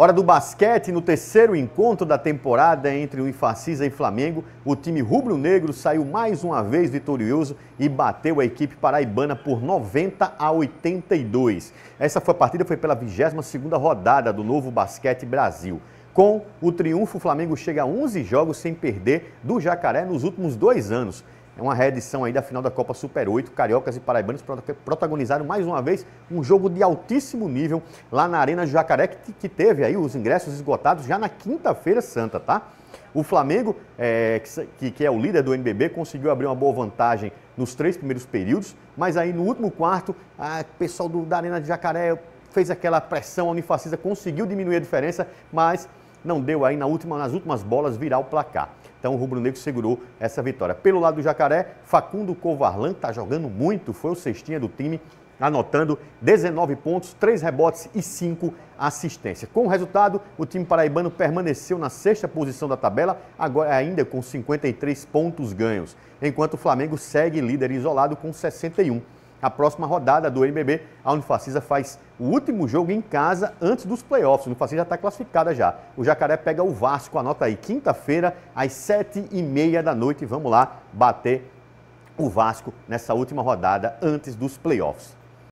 Hora do basquete, no terceiro encontro da temporada entre o Infacisa e Flamengo, o time rubro-negro saiu mais uma vez vitorioso e bateu a equipe paraibana por 90 a 82. Essa foi a partida foi pela 22ª rodada do Novo Basquete Brasil. Com o triunfo, o Flamengo chega a 11 jogos sem perder do Jacaré nos últimos dois anos é uma reedição aí da final da Copa Super 8. Cariocas e paraibanos protagonizaram mais uma vez um jogo de altíssimo nível lá na Arena Jacaré, que teve aí os ingressos esgotados já na quinta-feira santa, tá? O Flamengo, é, que, que é o líder do NBB, conseguiu abrir uma boa vantagem nos três primeiros períodos, mas aí no último quarto, o pessoal do, da Arena de Jacaré fez aquela pressão, a Unifacisa conseguiu diminuir a diferença, mas não deu aí na última, nas últimas bolas virar o placar. Então o Rubro Negro segurou essa vitória. Pelo lado do Jacaré, Facundo Covarlan está jogando muito, foi o cestinha do time, anotando 19 pontos, 3 rebotes e 5 assistências. Com o resultado, o time paraibano permaneceu na sexta posição da tabela, agora ainda com 53 pontos ganhos, enquanto o Flamengo segue líder isolado com 61 a próxima rodada do NBB. A Facisa faz o último jogo em casa antes dos playoffs. A Facisa já está classificada já. O Jacaré pega o Vasco, anota aí, quinta-feira, às sete e meia da noite. Vamos lá bater o Vasco nessa última rodada antes dos playoffs.